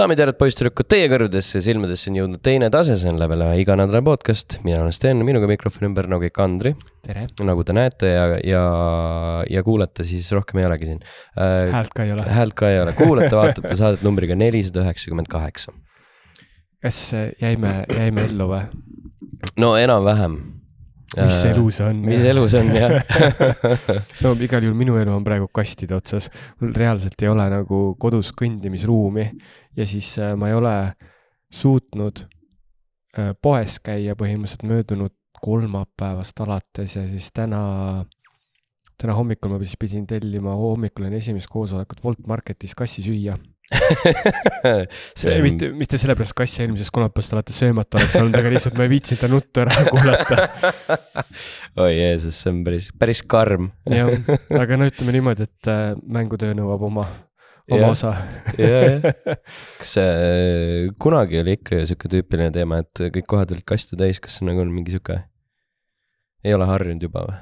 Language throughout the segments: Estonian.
daamid ja härrad, poisssüdrukud, teie kõrvadesse ja silmadesse on jõudnud teine tase, see on Level ühe iganädalane podcast, mina olen Sten, minuga mikrofoni ümber nagu ikka Andri. nagu te näete ja, ja, ja kuulete, siis rohkem ei olegi siin äh,. häält ka ei ole. häält ka ei ole, kuulate, vaatate saadet numbriga nelisada üheksakümmend kaheksa. kas jäime, jäime ellu või? no enam-vähem mis äh, elu see on? mis elu see on, jah no igal juhul minu elu on praegu kastide otsas. mul reaalselt ei ole nagu kodus kõndimisruumi ja siis äh, ma ei ole suutnud äh, poes käia põhimõtteliselt möödunud kolmapäevast alates ja siis täna, täna hommikul ma siis pidin tellima, hommikul on esimest koosolekut Wolt Marketis kassisüüa see on... mitte, mitte sellepärast, et kass eelmisest kolmapäevast alates söömata oleks olnud, aga lihtsalt ma ei viitsinud ta nuttu ära kuulata oi oh Jeesus, see on päris, päris karm. jah, aga no ütleme niimoodi, et äh, mängutöö nõuab oma, oma ja, osa ja, ja. kas äh, kunagi oli ikka ju sihuke tüüpiline teema, et kõik kohad olid kaste täis, kas see nagu on mingi sihuke, ei ole harjunud juba või?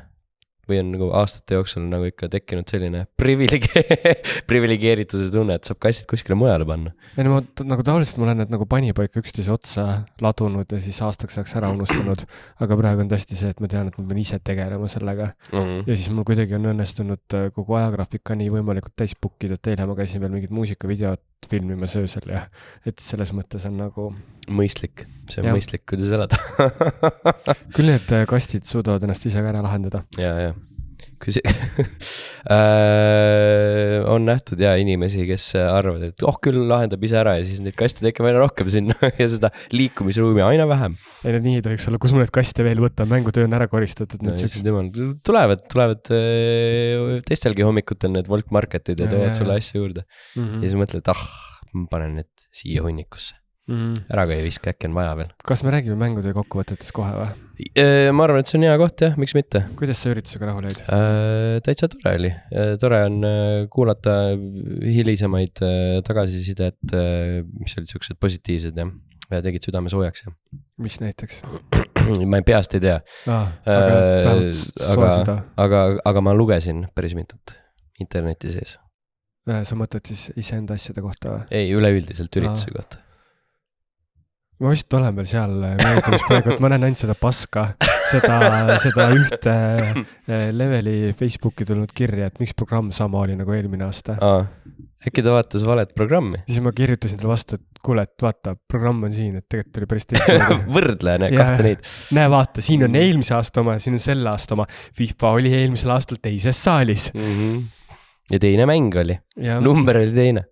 või on nagu aastate jooksul nagu ikka tekkinud selline privilege priviligeerituse tunne, et saab kastid kuskile mujale panna? ei no ma nagu tavaliselt ma olen need nagu panipaika üksteise otsa ladunud ja siis aastaks ajaks ära unustanud, aga praegu on tõesti see, et ma tean, et ma pean ise tegelema sellega mm. -hmm. ja siis mul kuidagi on õnnestunud äh, kogu ajagraafik ka nii võimalikult täis book ida, et eile ma käisin veel mingit muusikavideot filmimas öösel ja et selles mõttes on nagu. mõistlik, see on ja. mõistlik, kuidas elada küll need kastid suudavad ennast ise ka ära lahendada. ja, ja küsi- äh, on nähtud ja inimesi, kes arvavad, et oh küll lahendab ise ära ja siis neid kaste tekib aina rohkem sinna ja seda liikumisruumi aina vähem. ei no nii ei tohiks olla, kus mul neid kaste veel võtta, mängutöö on ära koristatud. no issand jumal, tulevad, tulevad äh, teistelgi hommikutel need Wolt Marketid ja toovad sulle asju juurde mm. -hmm. ja siis mõtled, ah, ma panen need siia hunnikusse mm.. ära ka ei viska, äkki on vaja veel. kas me räägime mängutöö kokkuvõtetest kohe või? E, ma arvan, et see on hea koht jah, miks mitte. kuidas sa üritusega rahul jäid äh,? täitsa tore oli, äh, tore on äh, kuulata hilisemaid äh, tagasisidet, mis olid siuksed positiivsed jah, ja tegid südame soojaks ja. mis näiteks? ma peast ei tea ah,. aga äh,, aga, aga, aga ma lugesin päris mitut interneti sees sa mõtled siis iseenda asjade kohta või? ei, üleüldiselt ürituse ah. kohta ma vist olen veel seal eh, mõjutamis praegu, et ma näen ainult seda paska, seda, seda ühte eh, leveli Facebooki tulnud kirja, et miks programm sama oli nagu eelmine aasta. äkki ta vaatas valet programmi? siis ma kirjutasin talle vastu, et kuule, et vaata, programm on siin, et tegelikult oli päris teistmoodi võrdle need kahte neid. näe, vaata, siin on eelmise aasta oma ja siin on selle aasta oma. FIFA oli eelmisel aastal teises saalis mm. -hmm. ja teine mäng oli, number oli teine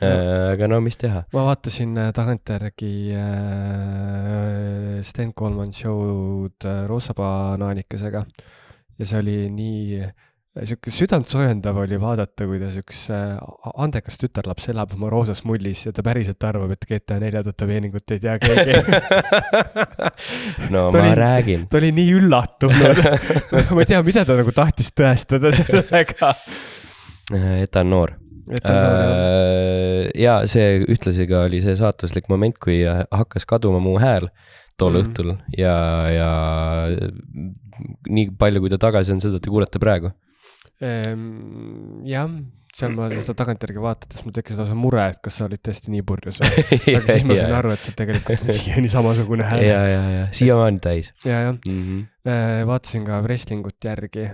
Äh, aga no mis teha. ma vaatasin äh, tagantjärgi äh, Sten Kolman show'd äh, Roosa banaanikesega ja see oli nii sihuke südantsoojendav oli vaadata, kuidas üks andekas tütarlaps elab oma roosas mullis ja ta päriselt arvab, et GTA nelja tätoveeringut ei tea keegi no ta ma oli, räägin. ta oli nii üllatunud ma ei tea, mida ta nagu tahtis tõestada sellega et ta on noor Nagu äh, ja see ühtlasi ka oli see saatuslik moment, kui hakkas kaduma mu hääl tol mm -hmm. õhtul ja, ja nii palju, kui ta tagasi on, seda te kuulete praegu ehm,. jah, seal ma seda tagantjärgi vaadates, mul tekkis lausa mure, et kas sa olid tõesti nii purjus või aga siis ma sain aru, et see tegelikult on siiani samasugune hääl. ja, ja, ja siiamaani täis. ja, jah mm -hmm., vaatasin ka wrestling ut järgi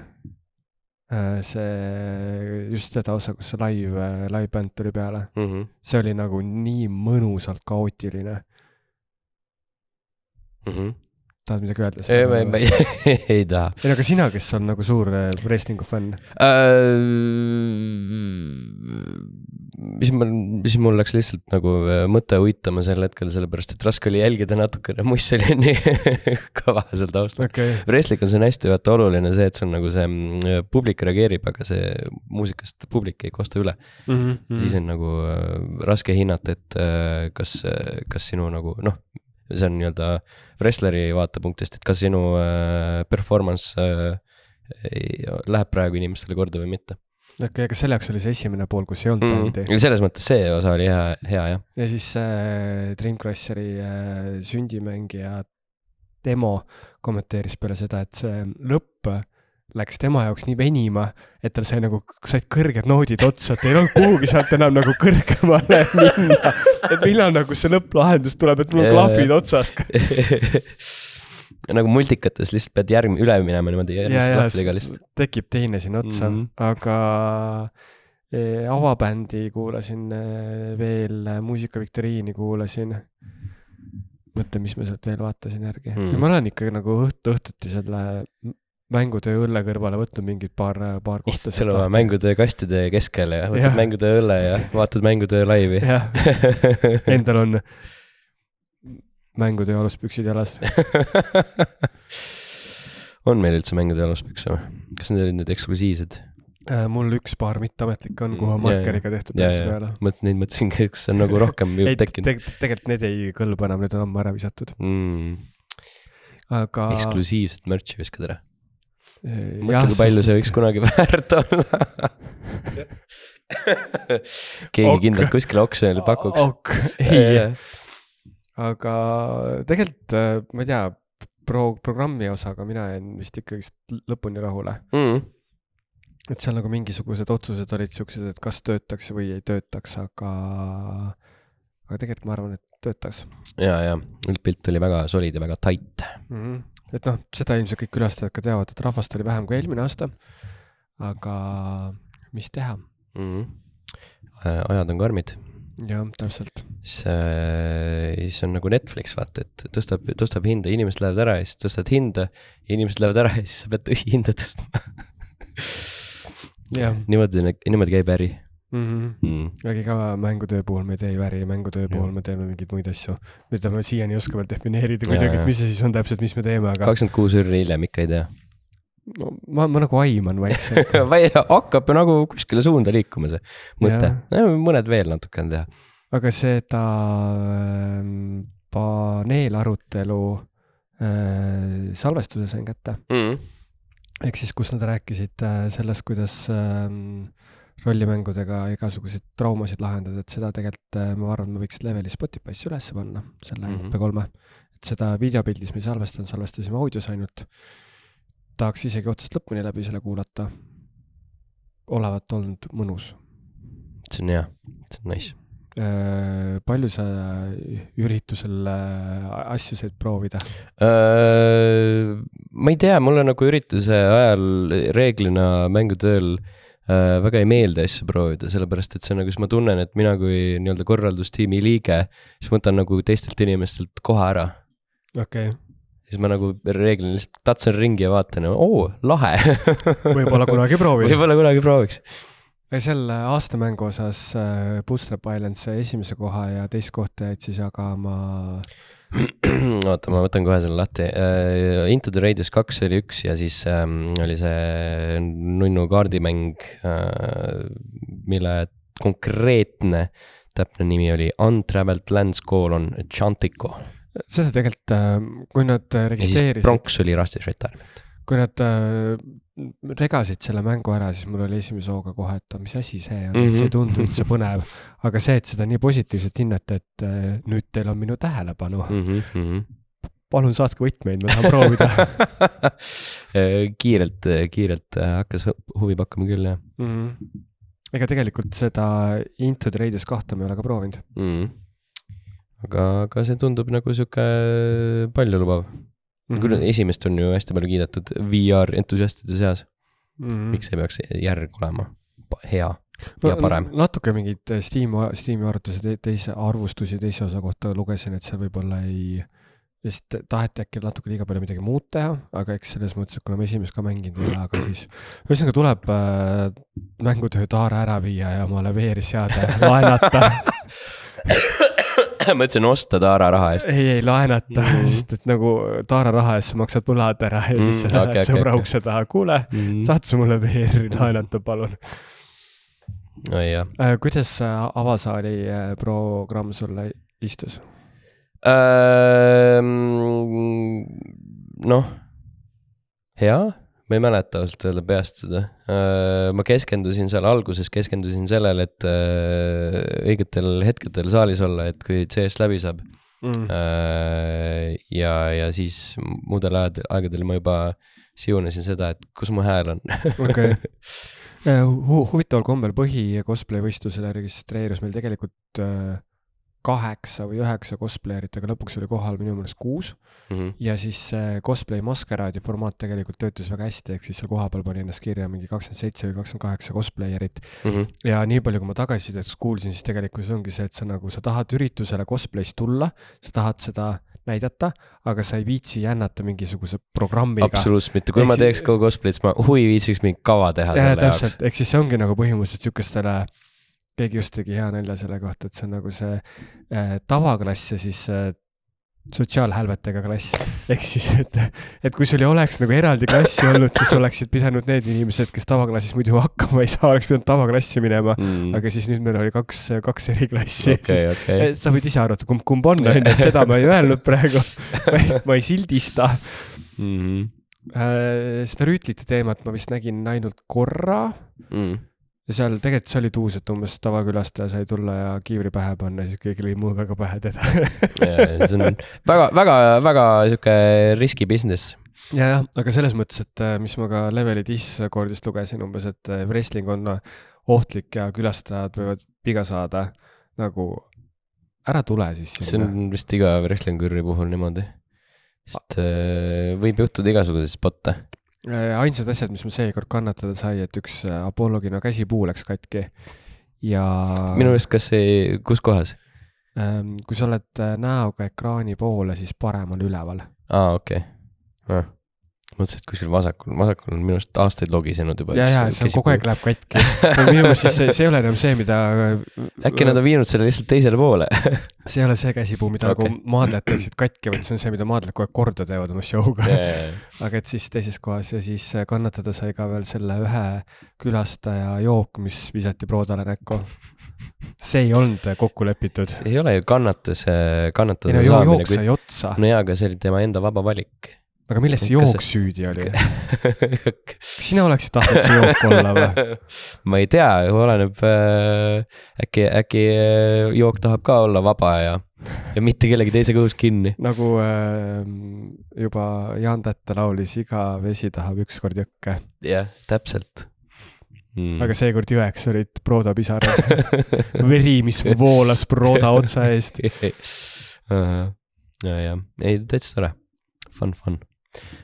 Äh, see, just seda osa, kus see live, äh, live-bänd tuli peale mm. -hmm. see oli nagu nii mõnusalt kaootiline mm. -hmm tahad midagi öelda? ei, ma ei, ma ei, ei taha. ei, aga sina, kes on nagu suur äh, wrestling'u fänn uh,? mis mul, mis mul läks lihtsalt nagu äh, mõte uitama sel hetkel, sellepärast et raske oli jälgida natukene, muss oli nii kõva seal taustal okay.. Wrestlingus on hästi vaata oluline see, et sul nagu see mm, publik reageerib, aga see muusikast publik ei kosta üle mm. -hmm. siis on nagu raske hinnata, et kas, kas sinu nagu noh, see on nii-öelda wrestleri vaatepunktist, et kas sinu äh, performance äh, ei, läheb praegu inimestele korda või mitte okei okay,, aga selle jaoks oli see esimene pool, kus ei olnud mm -hmm. bändi. selles mõttes see osa oli hea, hea jah. ja siis äh, Dreamcrusheri äh, sündimängija demo kommenteeris peale seda, et see lõpp äh, läks tema jaoks nii venima, et tal sai nagu, said kõrged noodid otsa, et ei olnud kuhugi sealt enam nagu kõrgemale minna. et millal nagu see lõpplahendus tuleb, et mul on klapid otsas nagu multikates lihtsalt pead järgmine, üle minema niimoodi järgmise klahvliga lihtsalt. tekib teine sinna otsa mm, -hmm. aga e, avabändi kuulasin e, veel, e, Muusika viktoriini kuulasin. mõtlen, mis ma sealt veel vaatasin järgi mm. -hmm. ma olen ikka nagu õht-, õhtuti selle mängutöö õlle kõrvale võtnud mingid paar, paar kohta. istud seal oma mängutöö kastide keskel ja võtad ja. mängutöö õlle ja vaatad mängutöö laivi. Endal on mängutöö aluspüksid jalas on meil üldse mängutöö aluspükse või? kas need olid need eksklusiivsed? Äh, mul üks paar mitteametlik on, kuhu on mm, markeriga tehtud pükse peale. mõtlesin, neid mõtlesin, kas on nagu rohkem juba tekkinud te. tegelikult need ei kõlba enam, need on ammu ära visatud mm.. aga. eksklusiivset märtsi viskad ära mõtle, kui palju see võiks kunagi väärt olla keegi ok. kindlalt kuskil oksjonil pakuks ok.. ei, aga tegelikult äh, ma ei tea, pro-, programmi osaga mina jään vist ikkagist lõpuni rahule mm.. et seal nagu mingisugused otsused olid siuksed, et kas töötaks või ei töötaks, aga, aga tegelikult ma arvan, et töötas. ja, ja üldpilt oli väga solid ja väga tight mm. -hmm et noh, seda ilmselt kõik külastajad ka teavad, et rahvast oli vähem kui eelmine aasta. aga mis teha mm. -hmm. ajad on karmid. jah, täpselt. siis äh,, siis on nagu Netflix, vaata, et tõstab, tõstab hinda, inimesed lähevad ära ja siis tõstad hinda, inimesed lähevad ära ja siis sa pead hinda tõstma jah. niimoodi, niimoodi käib äri Mm-hmm. mm. -hmm. aga ega mängutöö puhul me ei tee ju äri, mängutöö puhul me teeme mingeid muid asju, mida me siiani ei oska veel defineerida kuidagi, et mis see siis on täpselt, mis me teeme, aga. kakskümmend kuus ööri hiljem ikka ei tea. no ma, ma nagu aiman vaikselt hakkab nagu kuskile suunda liikuma see mõte, mõned veel natuke on teha. aga seda ähm, paneelarutelu äh, salvestuse sain kätte mm. -hmm. ehk siis, kus nad rääkisid äh, sellest, kuidas äh, rollimängudega igasuguseid traumasid lahendada, et seda tegelikult äh, ma arvan, et ma võiks leveli Spotify'sse üles panna, selle mm -hmm. kolme. et seda videopildis me ei salvestanud, salvestasime audios ainult. tahaks isegi otsast lõpuni läbi selle kuulata. olevat olnud mõnus. see on hea, see on nice äh, palju sa üritusel äh, asju said proovida? ma ei tea, mulle nagu ürituse ajal reeglina mängutööl äh, Äh, väga ei meeldi asju proovida, sellepärast et see on nagu, siis ma tunnen, et mina kui nii-öelda korraldustiimi liige, siis võtan nagu teistelt inimestelt koha ära. okei okay. siis ma nagu reeglina lihtsalt tatsun ringi ja vaatan ja oo, lahe võib-olla kunagi proovin. võib-olla kunagi prooviks. selle aastamängu osas äh, Bootstrap Island sai esimese koha ja teist kohta jäid siis jagama ma oota, ma võtan kohe selle lahti uh,. Into the Radius kaks oli üks ja siis um, oli see nunnu kaardimäng uh,, äh, mille konkreetne täpne nimi oli Untraveled Lands colon Chantico. seda tegelikult, äh, kui nad registreerisid. pronks oli Rusty Shred Army't. kui nad regasid selle mängu ära, siis mul oli esimese hooga kohe, et oh, mis asi see on mm, -hmm. et mhm. see ei tundu üldse põnev. aga see, et seda nii positiivselt hinnati, et äh, nüüd teil on minu tähelepanu mm. -hmm. palun saatke võtmeid, ma tahan proovida äh, kiirelt, äh, kiirelt hakkas huvi pakkuma küll, jah mm. -hmm. ega tegelikult seda Into the Radius kahte ma ei ole ka proovinud mm. -hmm. aga, aga see tundub nagu sihuke paljulubav Mm -hmm. küll mhm. esimest on ju hästi palju kiidetud VR entusiastide seas mm. -hmm. miks ei peaks järg olema hea ja parem? natuke mingeid Steam, eh, Steam'i arvutusi te, teise, arvustusi teise osa kohta lugesin, et seal võib-olla ei, vist taheti äkki natuke liiga palju midagi muud teha, aga eks selles mõttes, et kuna ma esimest ka mänginud ei ole, aga siis ühesõnaga tuleb äh, mängutöö taar ära viia ja omale VR-i seade laenata ma ütlesin osta Taara raha eest. ei, ei laenata mm, -hmm. sest et nagu Taara raha eest sa maksad võlad ära ja mm -hmm. siis mhm, sa lähed okay, sõbra okay, ukse okay. taha, kuule mm, -hmm. saad sa mulle VR-i laenata, palun no,. Äh, kuidas äh, avasaali äh, programm sulle istus ähm,? noh, hea ma ei mäleta ausalt öelda peast seda. Äh, ma keskendusin seal alguses, keskendusin sellele, et äh, õigetel hetkedel saalis olla, et kui CS läbi saab mm.. Äh, ja, ja siis muudel aegadel ma juba siunasin seda, et kus mu hääl on. okei. huvitaval kombel põhi cosplay võistlusele registreerus meil tegelikult äh, kaheksa või üheksa cosplayer'it, aga lõpuks oli kohal minu meelest kuus mm. -hmm. ja siis see cosplay maskeraadi formaat tegelikult töötas väga hästi, ehk siis seal kohapeal pani ennast kirja mingi kakskümmend seitse või kakskümmend kaheksa cosplayer'it mm. -hmm. ja nii palju, kui ma tagasisidest kuulsin, siis tegelikult see ongi see, et sa nagu, sa tahad üritusele cosplay's tulla, sa tahad seda näidata, aga sa ei viitsi jännata mingisuguse programmiga. absoluutselt mitte, kui eks... ma teeks ka cosplay'd, siis ma huvi viitsiks mingit kava teha ja, selle täpselt. jaoks. ehk siis see ongi nagu põhimõtteliselt sihukestele keegi just tegi hea nalja selle kohta, et see on nagu see äh, tavaklass ja siis äh, sotsiaalhälvetega klass. ehk siis, et, et kui sul ei oleks nagu eraldi klassi olnud, siis oleksid pidanud need inimesed, kes tavaklassis muidu hakkama ei saa, oleks pidanud tavaklassi minema mm.. aga siis nüüd meil oli kaks, kaks eri klassi okay,. Okay. Äh, sa võid ise arvata, kumb, kumb on, onju, et seda ma ei öelnud praegu. ma ei sildista mm. -hmm. seda rüütlite teemat ma vist nägin ainult korra mm ja seal tegelikult see oli tuus, et umbes tavakülastaja sai tulla ja kiivri pähe panna ja siis kõigil oli muu väga pähe teda see on väga, väga, väga sihuke riski business ja, jah, aga selles mõttes, et äh, mis ma ka Leveli Discordist lugesin umbes, et äh, wrestling on ohtlik ja külastajad võivad viga saada nagu, ära tule siis. see on vist iga wrestling-ürri puhul niimoodi, sest A äh, võib juhtuda igasuguseid spotte Äh, ainsad asjad, mis mul seekord kannatada sai, et üks äh, Apollo kino käsipuu läks katki ja. minu meelest, kas see, kus kohas? kui sa oled äh, näoga ekraani poole, siis parem on üleval. aa, okei okay. ah mõtlesin, et kuskil vasakul, vasakul on minu arust aastaid logisenud juba. ja, ja see on kogu aeg läheb katki minu meelest siis see, see ei ole enam see, mida. äkki nad on viinud selle lihtsalt teisele poole see ei ole see käsipuu, mida okay. nagu maadlejad teeksid katki, vaid see on see, mida maadlejad kogu aeg korda teevad oma show'ga yeah.. aga et siis teises kohas ja siis äh, kannatada sai ka veel selle ühe külastaja jook, mis visati Prodale näkku see ei olnud äh, kokku lepitud. ei ole ju kannatus, kannatada ei, no, saamine. jook sai kui... otsa. no jaa, aga see oli tema enda vaba valik aga milles see jook kas... süüdi oli kas sina oleksid tahtnud see jook olla või? ma ei tea, oleneb äh,, äkki, äkki äh, jook tahab ka olla vaba ja, ja mitte kellegi teise kõhus kinni. nagu äh, juba Jaan Tätte laulis, iga vesi tahab ükskord jõkke. jah, täpselt mm.. aga seekord jõeks olid Prooda pisarad veri, mis voolas Prooda otsa eest uh. -huh. ja, ja, ei täitsa tore, fun, fun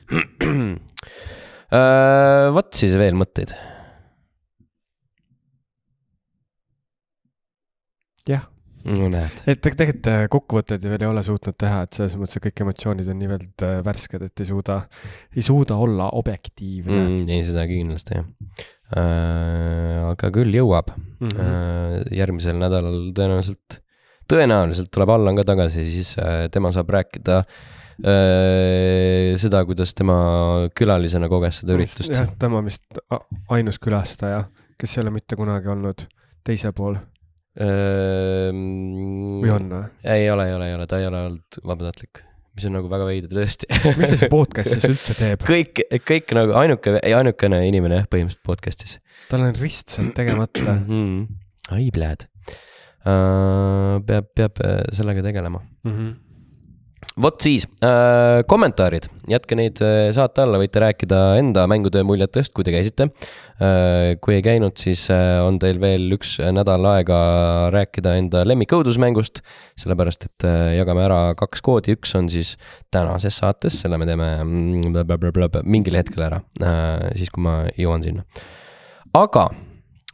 Äh, vot siis veel mõtteid? jah no näed. et tegelikult äh, kokkuvõtteid ju veel ei ole suutnud teha, et selles mõttes, et kõik emotsioonid on niivõrd äh, värsked, et ei suuda, ei suuda olla objektiivne mm,. ei, seda kindlasti jah äh,. aga küll jõuab mm. -hmm. Äh, järgmisel nädalal tõenäoliselt, tõenäoliselt tuleb Allan ka tagasi, siis äh, tema saab rääkida äh, Äh, seda, kuidas tema külalisena koges seda üritust. jah, tema vist ainus külastaja, kes ei ole mitte kunagi olnud teise pool öö.... Ehm, või on või? ei ole, ei ole, ei ole, ta ei ole olnud vabatahtlik mis on nagu väga veider tõesti mis ta siis podcast'is üldse teeb? kõik, kõik nagu ainuke, ainukene inimene jah, põhimõtteliselt podcast'is. tal on rist seal tegemata. Mhm. ai, pljääd uh,. Äh, peab, peab äh, sellega tegelema mm. -hmm vot siis äh,, kommentaarid, jätke neid äh, saate alla, võite rääkida enda mängutöö muljetest, kui te käisite äh,. kui ei käinud, siis äh, on teil veel üks nädal aega rääkida enda lemmikõudusmängust, sellepärast et äh, jagame ära kaks koodi, üks on siis tänases saates, selle me teeme mm, mingil hetkel ära äh,, siis kui ma jõuan sinna. aga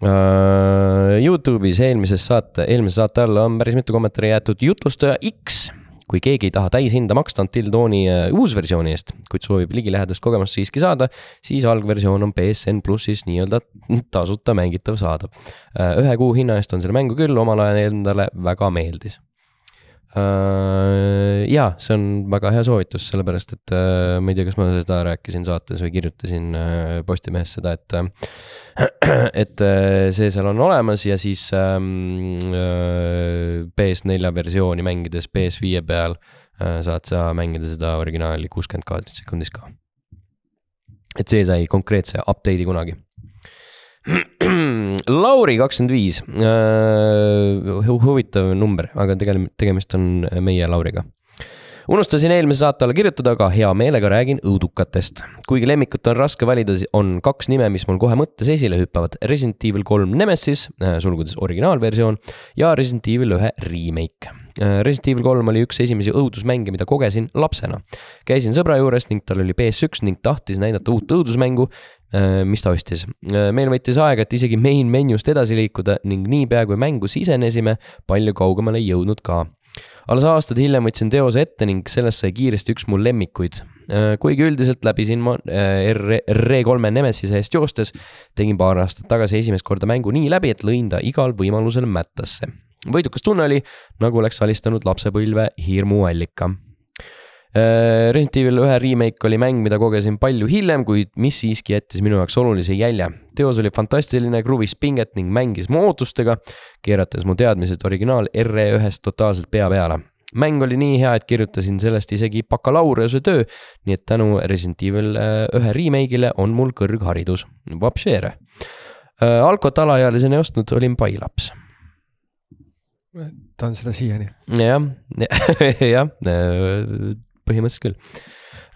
äh, Youtube'is eelmises saate, eelmise saate alla on päris mitu kommentaari jäetud jutlustaja X kui keegi ei taha täishinda maksta Until Dawni äh, uusversiooni eest, kuid soovib ligilähedast kogemust siiski saada, siis algversioon on PSN plussis nii-öelda tasuta mängitav saadav. Äh, ühe kuu hinna eest on selle mängu küll, omal ajal endale väga meeldis Äh, ja see on väga hea soovitus, sellepärast et äh, ma ei tea, kas ma seda rääkisin saates või kirjutasin äh, Postimehes seda, et. et see seal on olemas ja siis ähm, PS4 versiooni mängides PS5 peal saad sa mängida seda originaali kuuskümmend kaadrit sekundis ka. et see sai konkreetse update'i kunagi Lauri kakskümmend viis, äh, huvitav number, aga tegelikult tegemist on meie Lauriga unustasin eelmise saate alla kirjutada, aga hea meelega räägin õudukatest. kuigi lemmikut on raske valida, on kaks nime, mis mul kohe mõttes esile hüppavad. Resident Evil kolm Nemesis, äh, sulgudes originaalversioon, ja Resident Evil ühe remake. Äh, Resident Evil kolm oli üks esimesi õudusmänge, mida kogesin lapsena. käisin sõbra juures ning tal oli PS1 ning tahtis näidata uut õudusmängu, äh, mis ta ostis. Äh, meil võttis aega, et isegi main menüüst edasi liikuda ning niipea kui mängu sisenesime, palju kaugemale ei jõudnud ka alles aastaid hiljem võtsin teose ette ning sellest sai kiiresti üks mu lemmikuid. kuigi üldiselt läbisin ma R3 e Nemesise eest joostes, tegin paar aastat tagasi esimest korda mängu nii läbi, et lõin ta igal võimalusel mättasse võidukas tunne oli, nagu oleks alistanud lapsepõlve hirmuallika. Äh, Resident Evil ühe remake oli mäng, mida kogesin palju hiljem, kuid mis siiski jättis minu jaoks olulise jälje. teos oli fantastiline, kruvis pinget ning mängis mu ootustega, keerates mu teadmised originaal RE1-st totaalselt pea peale mäng oli nii hea, et kirjutasin sellest isegi bakalaureuse töö, nii et tänu Resident Evil äh, ühe remake'ile on mul kõrgharidus. Vapšeere. Äh, Alkot alaealisena ei ostnud, olin pai laps ta on seda siiani ja,. jah, jah, põhimõtteliselt küll.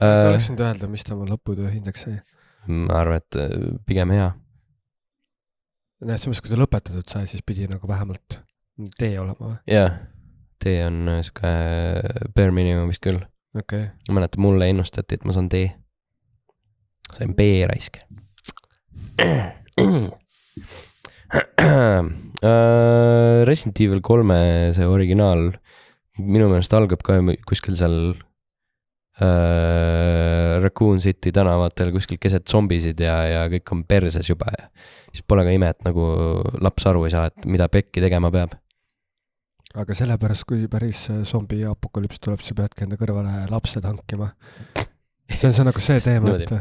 ma ei äh, tahaks nüüd öelda, mis tema lõputöö hindeks sai. ma arvan, et äh, pigem hea. nojah, selles mõttes, kui ta lõpetatud sai, siis pidi nagu vähemalt tee olema või? jah, tee on äh, sihuke bare minimum vist küll. okei okay.. ma mäletan, mulle ennustati, et ma saan D. sain B raisk Äh, Resident Evil kolme see originaal minu meelest algab ka kuskil seal äh, Raccoon City tänavatel kuskil keset zombisid ja, ja kõik on perses juba ja siis pole ka ime, et nagu laps aru ei saa, et mida pekki tegema peab. aga sellepärast, kui päris äh, zombi apokalüps tuleb, sa peadki enda kõrvale lapsed hankima. see on, see on nagu see teema, et. hea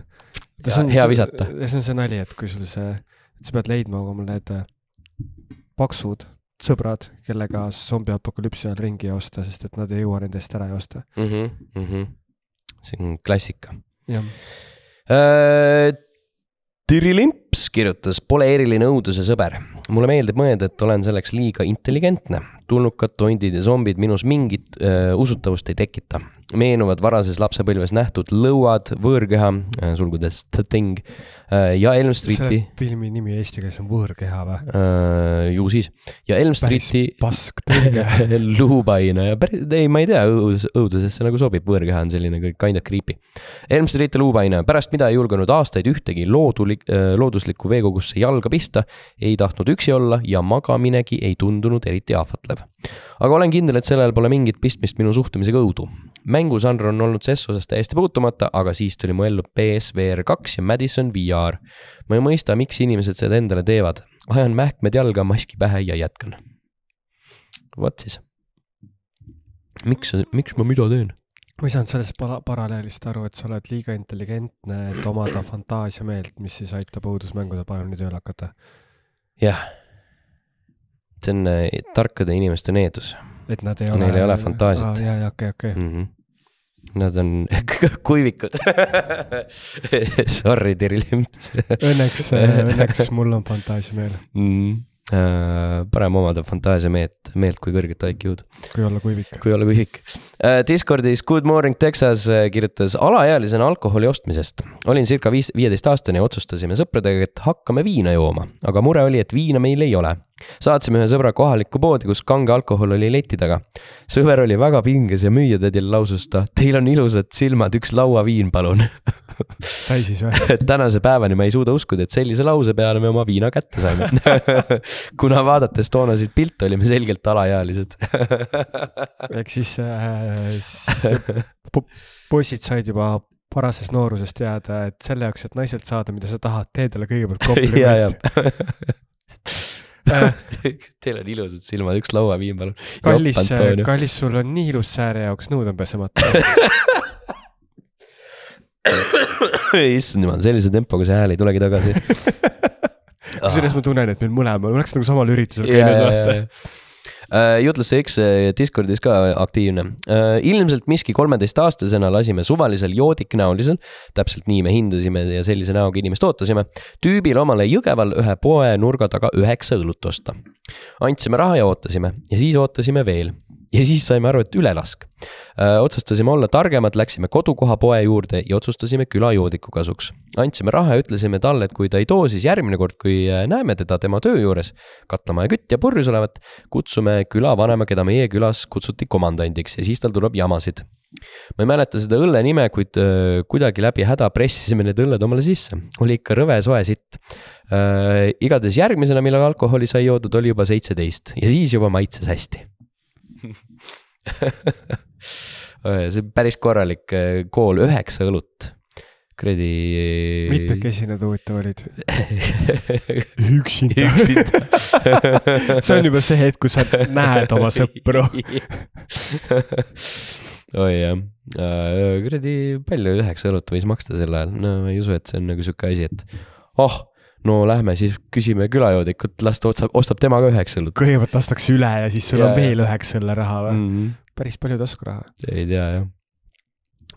visata. see on see nali, et kui sul see sa pead leidma oma need äh, paksud sõbrad, kellega zombiapokalüpsi ajal ringi joosta, sest et nad ei jõua nende eest ära joosta mm. -hmm, mm -hmm. see on klassika. Äh, Türi Limps kirjutas, pole eriline õuduse sõber. mulle meeldib mõelda, et olen selleks liiga intelligentne. tulnukad, tondid ja zombid minus mingit öö, äh, usutavust ei tekita meenuvad varases lapsepõlves nähtud lõuad, võõrkeha, äh, sulgudes the thing äh, ja Elm Streeti. selle filmi nimi eesti keeles on Võõrkeha või uh,? ju siis ja Elm Streeti. pask tõlge luubaina ja päris, ei, ma ei tea, õudus, õudusesse nagu sobib, võõrkeha on selline kõik kind of creepy. Elm Streeti luubaina, pärast mida ei julgenud aastaid ühtegi loodulik, looduslikku veekogusse jalga pista, ei tahtnud üksi olla ja magaminegi ei tundunud eriti ahvatlev aga olen kindel, et sellel pole mingit pistmist minu suhtumisega õudu. mängusanr on olnud ses osas täiesti puutumata, aga siis tuli mu ellu PSVR kaks ja Madison VR. ma ei mõista, miks inimesed seda endale teevad. ajan mähkmed jalga, maski pähe ja jätkan. vot siis. miks, miks ma mida teen? ma ei saanud sellest para-, paralleelist aru, et sa oled liiga intelligentne, et omada fantaasiameelt, mis siis aitab õudusmängudel paremini tööle hakata. jah yeah see on tarkade inimeste needus. et nad ei ole. Neil ei ole fantaasiat ah,. jaa, jaa, okei okay,, okei okay. mm. -hmm. Nad on kuivikud Sorry, Tiril Imps õnneks, äh, õnneks mul on fantaasia meel mm. Uh, parem omada fantaasiameelt, meelt kui kõrget IQ-d. kui olla kuivik. kui olla kuivik uh,. Discordis Good Morning Texas kirjutas alaealisena alkoholi ostmisest. olin circa viis, viieteist aastane ja otsustasime sõpradega, et hakkame viina jooma, aga mure oli, et viina meil ei ole saatsime ühe sõbra kohalikku poodi, kus kange alkohol oli leti taga. sõber oli väga pinges ja müüjatädil lausus ta, teil on ilusad silmad, üks lauaviin, palun sai siis või? tänase päevani ma ei suuda uskuda, et sellise lause peale me oma viina kätte saime kuna vaadates toonaseid pilte, olime selgelt alaealised ehk siis äh, poisid said juba varases nooruses teada, et selle jaoks, et naiselt saada, mida sa tahad, tee talle kõigepealt kompliment Teil on ilusad silmad, üks lauaviim palun. kallis, äh, kallis, sul on nii ilus sääre jaoks, nõud on pesemata issand jumal, sellise tempoga see hääl ei tulegi tagasi kusjuures ma tunnen, et meil mõlemal, me oleks nagu samal üritusel käinud vaata Äh, jutluseks äh, Discordis ka äh, aktiivne. ilmselt miski kolmeteistaastasena lasime suvalisel joodiknäolisel, täpselt nii me hindasime ja sellise näoga inimest ootasime, tüübil omale Jõgeval ühe poe nurga taga üheksa õlut osta. andsime raha ja ootasime ja siis ootasime veel ja siis saime aru, et ülelask. Äh, otsustasime olla targemad, läksime kodukoha poe juurde ja otsustasime külajoodiku kasuks. andsime raha ja ütlesime talle, et kui ta ei too, siis järgmine kord, kui äh, näeme teda tema töö juures, katlamaja kütt ja purjus olevat, kutsume külavanema, keda meie külas kutsuti komandandiks ja siis tal tuleb jamasid ma ei mäleta seda õlle nime, kuid äh, kuidagi läbi häda pressisime need õlled omale sisse, oli ikka rõve soe sitt. igatahes järgmisena, millal alkoholi sai joodud, oli juba seitseteist ja siis juba maitses hästi see päris korralik äh, kool, üheksa õlut kuradi. mitmekesi nad huvitav olid üksinda, üksinda. see on juba see hetk, kus sa näed oma sõpru oi jah, äh, kuradi palju üheksa õlut võis maksta sel ajal, no ma ei usu, et see on nagu sihuke asi, et oh no lähme siis küsime külajoodikut, las ta ostab, ostab tema ka üheks õllut. kõigepealt lastakse üle ja siis sul ja, on veel üheks õlle raha või mm? -hmm. päris palju taskuraha. ei tea jah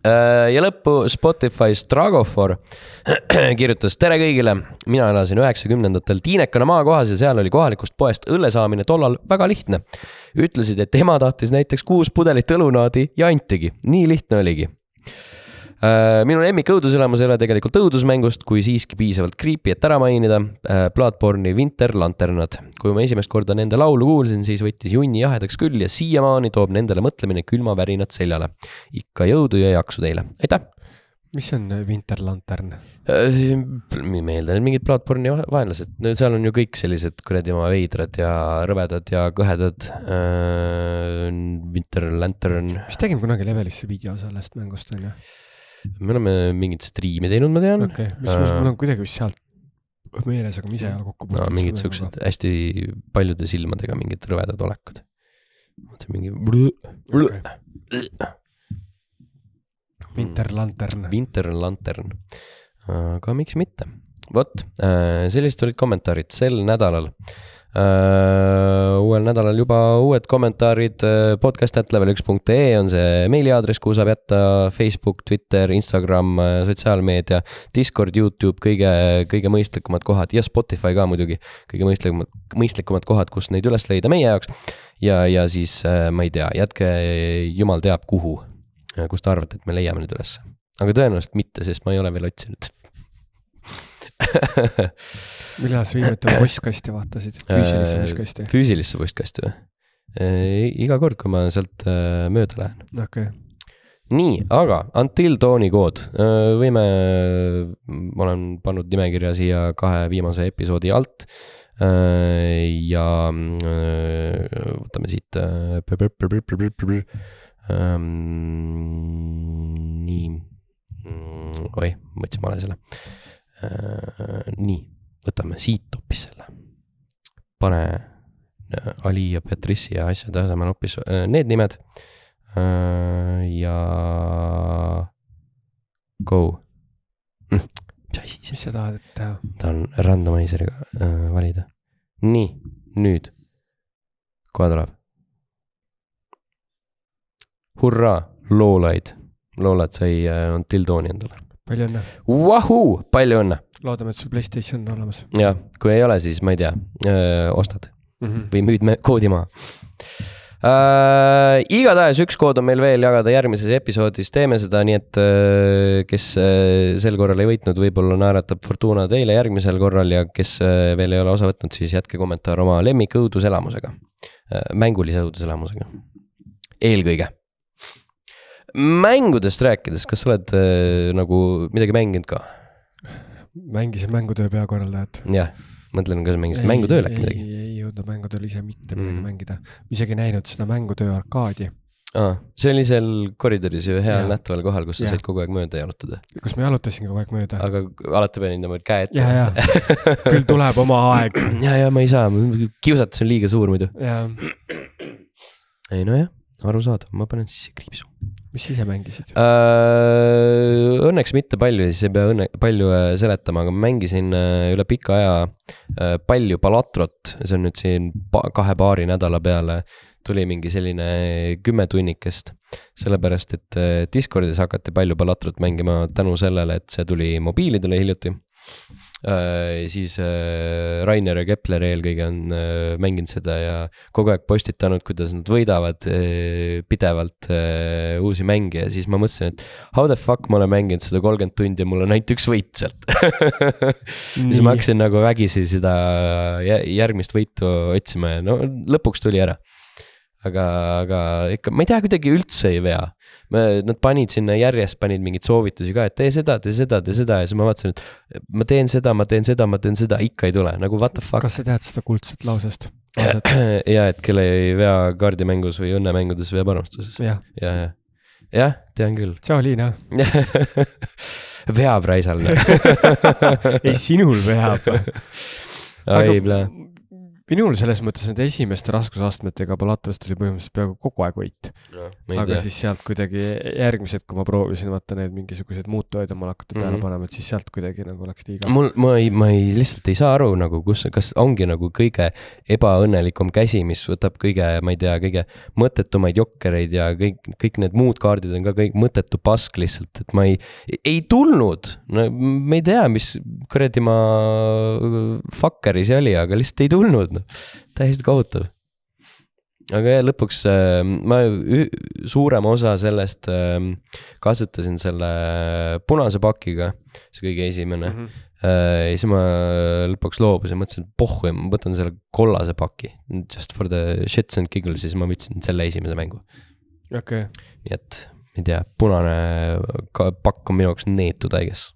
äh, ja lõppu Spotify Stragofor kirjutas tere kõigile, mina elasin üheksakümnendatel tiinekana maakohas ja seal oli kohalikust poest õlle saamine tollal väga lihtne. ütlesid, et ema tahtis näiteks kuus pudelit õlunaadi ja antigi, nii lihtne oligi Äh, minu lemmik õuduselamus ei ole tegelikult õudusmängust, kui siiski piisavalt creepy, et ära mainida. Äh, Bloodborne'i Winter Lanternad. kui ma esimest korda nende laulu kuulsin, siis võttis junni jahedaks küll ja siiamaani toob nendele mõtlemine külmavärinad seljale. ikka jõudu ja jaksu teile, aitäh! mis on äh, Winter Lantern? ma ei meelda, need mingid platvormi vaenlased, seal on ju kõik sellised kuradi oma veidrad ja rõvedad ja kõhedad äh,. Winter Lantern. vist tegime kunagi Levelisse video sellest mängust, on ju? me oleme mingit striimi teinud, ma tean okay.. mis, mis, äh, mul on kuidagi vist sealt meeles, aga ma ise ei ole kokku puutunud no,. mingid siuksed hästi paljude silmadega mingid rõvedad olekud. vaata mingi okay.. Winterlantern. Hmm. Winterlantern, aga miks mitte, vot äh, sellised olid kommentaarid sel nädalal Äh, uuel nädalal juba uued kommentaarid, äh, podcast at level üks punkt ee on see meiliaadress, kuhu saab jätta Facebook, Twitter, Instagram, äh, sotsiaalmeedia, Discord, Youtube, kõige, kõige mõistlikumad kohad ja Spotify ka muidugi. kõige mõistlikumad, mõistlikumad kohad, kus neid üles leida meie jaoks. ja, ja siis ma ei tea, jätke jumal teab kuhu, kust te arvate, et me leiame need ülesse. aga tõenäoliselt mitte, sest ma ei ole veel otsinud millal sa viimati oma äh. postkasti vaatasid, füüsilisse äh, postkasti? füüsilisse postkasti või? iga kord, kui ma sealt äh, mööda lähen. okei okay nii, aga Until Dawni kood, võime, ma olen pannud nimekirja siia kahe viimase episoodi alt ja võtame siit. nii, oi, ma võtsin vale selle Äh, nii, võtame siit hoopis selle. pane äh, Ali ja Petrissi ja asjade asemel hoopis äh, need nimed. ja go. Hm, mis asi see? mis sa tahad teha? tahan randomizer'iga valida. nii, nüüd. kohe tuleb. hurraa, loolaid. loolad sai Until Dawni endale palju õnne. Vahuu, palju õnne. loodame, et sul Playstation on olemas. jah, kui ei ole, siis ma ei tea, ostad mm -hmm. või müüd koodi maha äh,. igatahes üks kood on meil veel jagada järgmises episoodis, teeme seda, nii et äh, kes äh, sel korral ei võitnud, võib-olla naeratab Fortuna teile järgmisel korral ja kes äh, veel ei ole osa võtnud, siis jätke kommentaar oma lemmik õuduselamusega äh,, mängulise õuduselamusega, eelkõige mängudest rääkides, kas sa oled äh, nagu midagi mänginud ka? mängisin mängutöö peakorraldajat. jah, mõtlen, kas mängisid mängutööl äkki midagi? ei, ei jõudnud mängutööl ise mitte mm. midagi mm. mängida, isegi näinud seda mängutöö arkaadi ah,. see oli seal koridoris ju heal nähtaval kohal, kus sa ja. said kogu aeg mööda jalutada. kus ma jalutasin kogu aeg mööda. aga alati pean hindama käe ette. ja, ja küll tuleb oma aeg. ja, ja ma ei saa, kiusatus on liiga suur muidu. ei nojah, arusaadav, ma panen sisse kriipsu mis sa ise mängisid äh,? Õnneks mitte palju, siis ei pea õnne, palju äh, seletama, aga mängisin äh, üle pika aja äh, palju Palatrot, see on nüüd siin kahe paari nädala peale tuli mingi selline kümme tunnikest. sellepärast, et Discordis hakati palju Palatrot mängima tänu sellele, et see tuli mobiilidele hiljuti Äh, siis äh, Rainer ja Kepler eelkõige on äh, mänginud seda ja kogu aeg postitanud, kuidas nad võidavad pidevalt uusi mänge ja siis ma mõtlesin, et how the fuck ma olen mänginud seda kolmkümmend tundi ja mul on ainult üks võit sealt siis ma hakkasin nagu vägisi seda järgmist võitu otsima ja no lõpuks tuli ära aga, aga ikka, ma ei tea, kuidagi üldse ei vea. Nad panid sinna järjest, panid mingeid soovitusi ka, et tee seda, tee seda, tee seda ja siis ma vaatasin, et ma teen seda, ma teen seda, ma teen seda, ikka ei tule, nagu what the fuck. kas sa tead seda kuldset lausest? ja, et kelle ei vea kaardimängus või õnnemängudes veab armastuses. ja, ja, ja jah, tean küll. tšau, noh. Liina veab Raisal noh. ei, sinul veab. aga minul selles mõttes nende esimeste raskusastmetega Palatos tuli põhimõtteliselt peaaegu kogu aeg võit. aga tea. siis sealt kuidagi järgmised, kui ma proovisin vaata need mingisugused muud toed oma hakata mhm. peale mm -hmm. panema, et siis sealt kuidagi nagu läks liiga. mul, ma ei, ma ei, lihtsalt ei saa aru nagu, kus, kas ongi nagu kõige ebaõnnelikum käsi, mis võtab kõige, ma ei tea, kõige mõttetumaid jokkereid ja kõik, kõik need muud kaardid on ka kõik mõttetu pask lihtsalt, et ma ei, ei tulnud no,. ma ei tea, mis kuradi ma fuckeri see oli, aga lihtsalt ei tulnud kohutav, täiesti kohutav. aga jah, lõpuks ähm, ma suurema osa sellest ähm, katsetasin selle punase pakiga, see kõige esimene mm. -hmm ja siis ma lõpuks loobusin, mõtlesin, et pohhu, ma võtan selle kollase paki, just for the shits and giggles ja siis ma võtsin selle esimese mängu. okei okay.. nii et, ma ei tea, punane pakk on minu jaoks neetud, I guess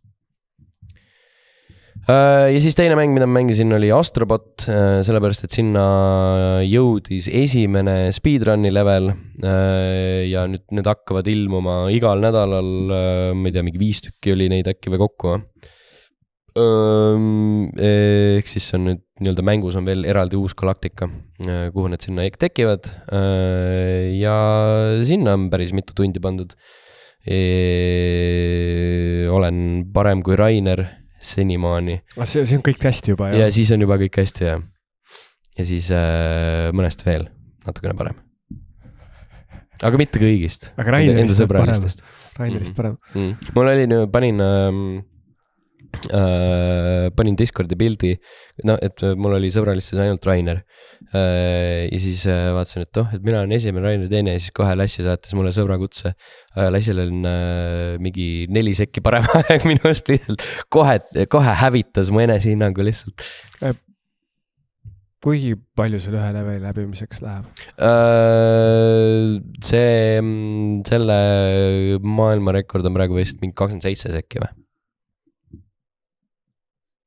Äh, ja siis teine mäng, mida ma mängisin, oli Astrobot, äh, sellepärast et sinna jõudis esimene speedrun'i level. Äh, ja nüüd need hakkavad ilmuma igal nädalal, ma ei tea, mingi viis tükki oli neid äkki või kokku. ehk siis on nüüd nii-öelda mängus on veel eraldi uus galaktika, kuhu need sinna tekivad. ja sinna on päris mitu tundi pandud. olen parem kui Rainer senimaani. aga ah, see, see on kõik hästi juba, jah? ja siis on juba kõik hästi, jah. ja siis äh, mõnest veel, natukene parem. aga mitte kõigist. aga Rainerist parem. Rainerist mhm. parem mm. -hmm. mul oli, panin ähm, Uh, panin Discordi pildi, no et äh, mul oli sõbralistes ainult Rainer uh,. ja siis uh, vaatasin, et oh, et mina olen esimene, Rainer teine ja siis kohe Lassi saatis mulle sõbra kutse uh,. Lassil on uh, mingi neli sekki parem aeg minust lihtsalt, kohe, kohe hävitas mu enesehinnangu lihtsalt kui palju sul ühe leveli läbimiseks läheb? see, selle maailmarekord on praegu vist mingi kakskümmend seitse sekki või?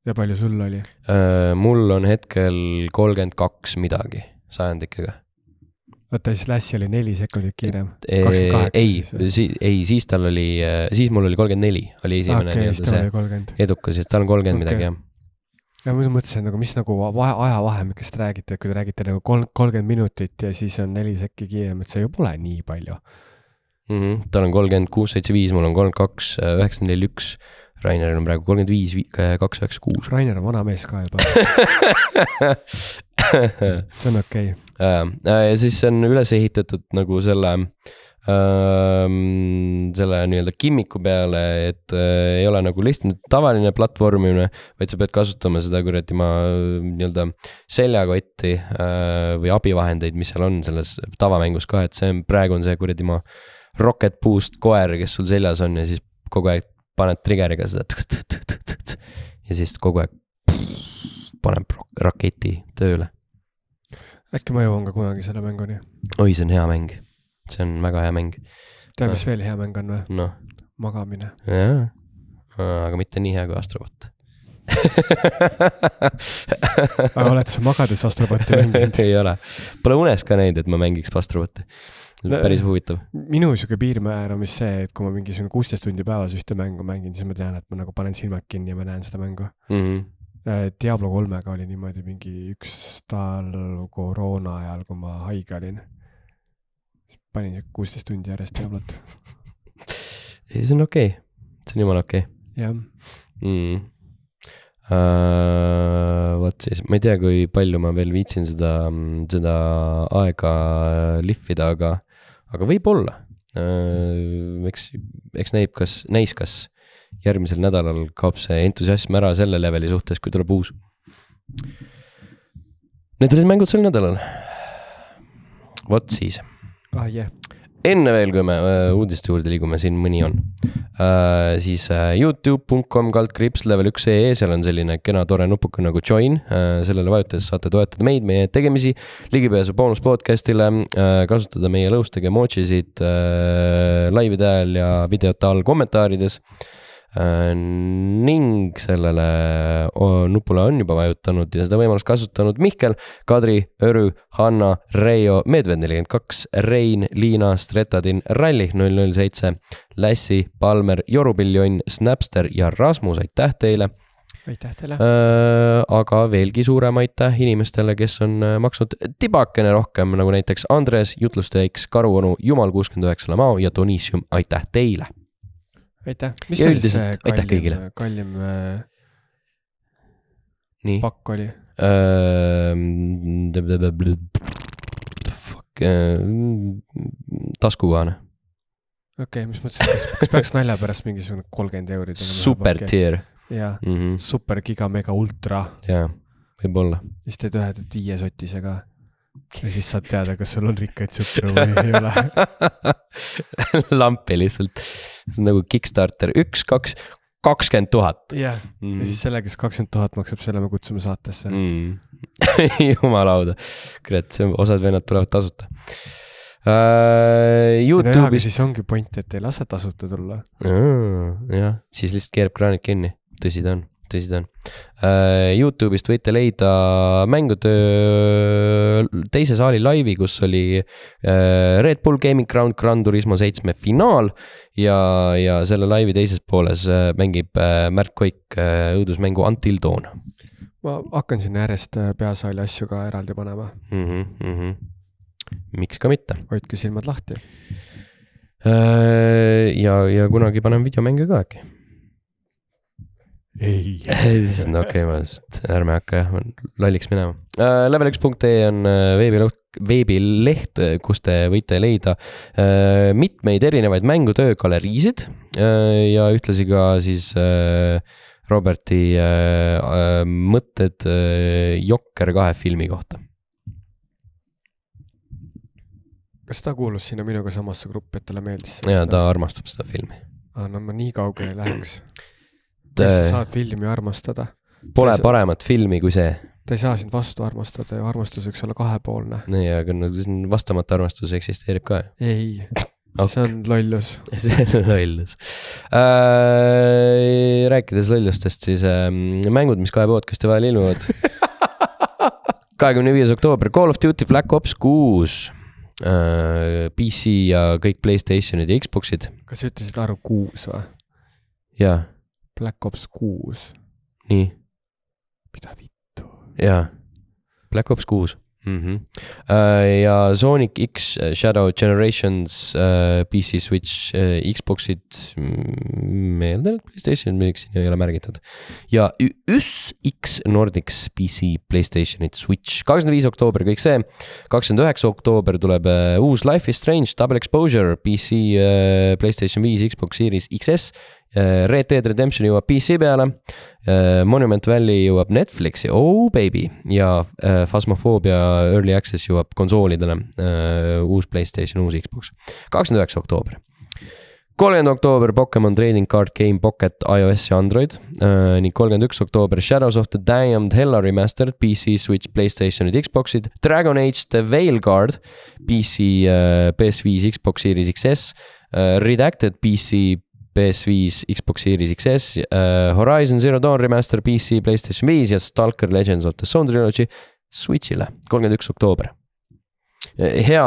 ja palju sul oli äh,? mul on hetkel kolmkümmend kaks midagi sajandikega. oota, siis Lassi oli neli sekundit kiirem? Äh, ei, siis, ei, siis tal oli, äh, siis mul oli kolmkümmend neli, oli esimene okay, nii-öelda see edukas, siis tal on kolmkümmend okay. midagi, jah ja ma mõtlesin nagu, mis nagu vahe, ajavahemikest räägite, et kui te räägite nagu kolm, kolmkümmend minutit ja siis on neli sekki kiirem, et see ju pole nii palju mm. -hmm. tal on kolmkümmend kuus, seitse, viis, mul on kolmkümmend kaks, üheksa, neli, üks Rainer on praegu kolmkümmend viis, kaks, üheksa, kuus. Rainer on vana mees ka juba see on okei okay.. Äh, äh, ja siis see on üles ehitatud nagu selle ähm, selle nii-öelda kimmiku peale, et äh, ei ole nagu lihtne tavaline platvormimine, vaid sa pead kasutama seda kuradi oma äh, nii-öelda seljakotti äh, või abivahendeid, mis seal on selles tavamängus ka, et see on, praegu on see kuradi oma rocket boost koer, kes sul seljas on ja siis kogu aeg paned trigger'iga seda t-t-t-t-t ja siis kogu aeg paneb raketi tööle. äkki ma jõuan ka kunagi selle mänguni? oi, see on hea mäng, see on väga hea mäng. tead no., mis veel hea mäng on või no.? magamine. jaa, aga mitte nii hea kui Astrobot aga oled sa magades astrobotti mänginud ei ole, pole unes ka näinud, et ma mängiks astrobotti no,. päris huvitav. minu sihuke piirmäär on vist see, et kui ma mingisugune kuusteist tundi päevas ühte mängu mängin, siis ma tean, et ma nagu panen silmad kinni ja ma näen seda mängu mm. -hmm. Diablo kolmega oli niimoodi mingi üks talv koroona ajal, kui ma haige olin. panin kuusteist tundi järjest Diablot ei, see on okei okay., see on jumala okei okay.. jah mm uh,. vot siis, ma ei tea, kui palju ma veel viitsin seda, seda aega äh, lihvida, aga, aga võib-olla uh,. eks, eks näib, kas, näis, kas järgmisel nädalal kaob see entusiasm ära selle leveli suhtes, kui tuleb uus. Need olid mängud sel nädalal. vot siis. ah jah yeah enne veel, kui me äh, uudiste juurde liigume, siin mõni on uh,. siis uh, äh, Youtube.com kaldkriips level üks ee, seal on selline kena tore nupuke nagu join uh,. sellele vajutades saate toetada meid, meie tegemisi, ligipääsu boonus podcast'ile uh,, kasutada meie lõustega emoji sid uh, laivide ajal ja videote all kommentaarides uh, Äh, ning sellele nupule on juba vajutanud ja seda võimalust kasutanud Mihkel, Kadri, Örü, Hanna, Reio, Medved42, Rein, Liina, Stretadin, Ralli null null seitse, Lässi, Palmer, Jorupiljon, Snapster ja Rasmus, aitäh teile aitäh teile. aga veelgi suurem aitäh inimestele, kes on maksnud tibakene rohkem, nagu näiteks Andres, jutlustaja X, Karuonu, Jumal69, Lamao ja Donissium, aitäh teile aitäh. mis ja meil üldiselt, see kallim, äh, kallim äh, Nii. pakk oli ähm,? Äh, taskukohane. okei okay,, mis mõttes, kas, kas peaks nalja pärast mingisugune kolmkümmend euri? super tier. jah mm -hmm., super giga mega ultra. jaa, võib-olla. siis teed ühe, teed viie sotisega ja siis saad teada, kas sul on rikkaid sõpru või ei ole lampi lihtsalt, see on nagu Kickstarter, üks, kaks, kakskümmend tuhat. jah, ja mm. siis selle, kes kakskümmend tuhat maksab, selle me kutsume saatesse mm. jumala auda, kurat, see on, osad vennad tulevad tasuta uh,. Äh, Youtube'is no. siis ongi point, et ei lase tasuta tulla. jah, siis lihtsalt keerab kraanid kinni, tõsi ta on tõsi ta on. Äh, Youtube'ist võite leida mängutöö teise saali laivi, kus oli äh, Red Bull Gaming Ground Gran Turismo seitsme finaal. ja, ja selle laivi teises pooles äh, mängib Märt Koik õudusmängu Until Dawn. ma hakkan sinna järjest peasaali asju ka eraldi panema mm. -hmm, mm -hmm. miks ka mitte. hoidke silmad lahti. ja, ja kunagi panen videomänge ka äkki ei siis no okei okay,, ma lihtsalt, ärme hakka jah, lolliks minema uh,. Level üks punkt ee on äh, veebileht, veebileht, äh, kus te võite leida uh, mitmeid erinevaid mängutöö galeriisid uh, ja ühtlasi ka siis uh, Roberti äh, äh, mõtted äh, Jokker kahe filmi kohta. kas ta kuulus sinna minuga samasse gruppi, et talle meeldis see? jaa, ta armastab seda filmi. aa, ah, no ma nii kaugele ei läheks kuidas sa saad filmi armastada? Pole sa... paremat filmi kui see. ta ei saa sind vastu armastada ja armastus võiks olla kahepoolne. ei, aga no vastamata armastus eksisteerib ka ju. ei okay., see on lollus see on lollus äh,. rääkides lollustest, siis äh, mängud, mis kahe podcast'i vahel ilmuvad kahekümne viies oktoober, Call of Duty Black Ops kuus äh,. PC ja kõik Playstationid ja Xboxid. kas sa ütlesid arv kuus või? jaa Black Ops kuus. nii. mida vittu? jaa, Black Ops kuus mm. -hmm. Uh, ja Sonic X äh, Shadow Generations uh, äh, PC, Switch uh,, Xbox'id, mm, meelde nüüd Playstationid müüks, ei ole märgitud. ja üs X Nordics PC, Playstationid, Switch, kakskümmend viis oktoober, kõik see. kakskümmend üheksa oktoober tuleb uh, uus Life is Strange Double Exposure PC uh,, Playstation viis, Xbox Series XS Äh, Red Dead Redemption jõuab PC peale, äh, Monument Valley jõuab Netflixi, oh baby, ja äh, Phasmophobia Early Access jõuab konsoolidele, uus Playstation, uus Xbox, kakskümmend üheksa oktoober kolmkümmend oktoober Pokemon Trading Card Game Pocket iOS ja Android äh, ning kolmkümmend üks oktoober Shadows of the Damned Hella Remastered PC, Switch, Playstationid, Xboxid, Dragon Age The Veil Guard PC äh,, PS5, Xbox Series XS äh,, Redacted PC, PS5, Xbox Series XS uh,, äh, Horizon Zero Dawn Remaster PC, Playstation viis ja Stalker Legends of the Stone Trilogy Switch'ile, kolmkümmend üks oktoober. Äh, hea,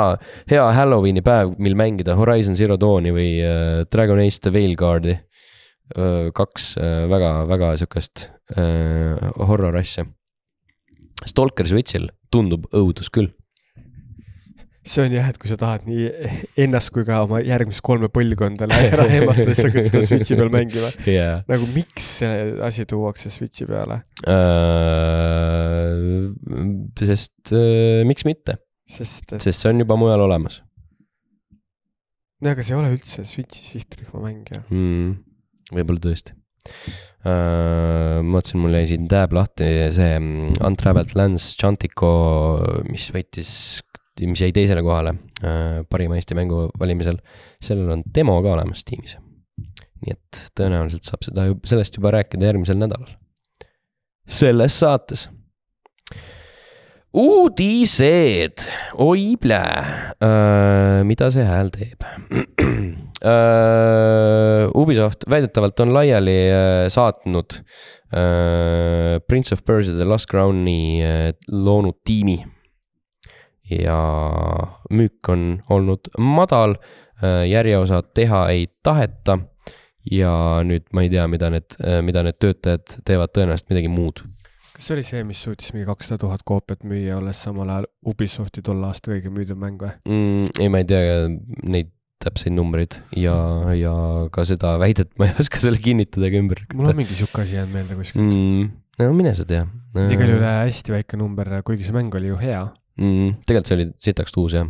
hea Halloweeni päev, mil mängida Horizon Zero Dawni või uh, Dragon Age The Veilguardi uh,. kaks uh, väga, väga sihukest uh, horror asja. Stalker Switch'il tundub õudus küll see on jah, et kui sa tahad nii ennast kui ka oma järgmist kolme põlvkonda ära ehmatada, siis sa hakkad seda Switchi peal mängima yeah.. nagu miks see asi tuuakse Switchi peale uh,? sest uh, miks mitte, sest et..., sest see on juba mujal olemas. no aga see ei ole üldse Switchi sihtrühma mäng ju mm,. võib-olla tõesti uh,. ma vaatasin, mul jäi siin tab lahti see mm, Untraveled Lands Chantico, mis võitis mis jäi teisele kohale äh, parima Eesti mängu valimisel, sellel on demo ka olemas tiimis. nii et tõenäoliselt saab seda, sellest juba rääkida järgmisel nädalal. selles saates. uudised, oi plää, äh, mida see hääl teeb? Äh, Ubisoft väidetavalt on laiali saatnud Prince of Persia The Last Crowni loonud tiimi ja müük on olnud madal, äh, järjeosad teha ei taheta ja nüüd ma ei tea, mida need, äh, mida need töötajad teevad, tõenäoliselt midagi muud. kas see oli see, mis suutis mingi kakssada tuhat koopiat müüa, olles samal ajal Ubisofti tolle aasta kõige müüdud mäng või mm,? ei, ma ei tea neid täpseid numbreid ja, ja ka seda väidet ma ei oska selle kinnitada ega ümber lükata. mul on mingi sihuke asi jäänud meelde kuskilt mm,. no mine sa tea. igal juhul äh, hästi väike number, kuigi see mäng oli ju hea mm,? tegelikult see oli sitaks tuus, jah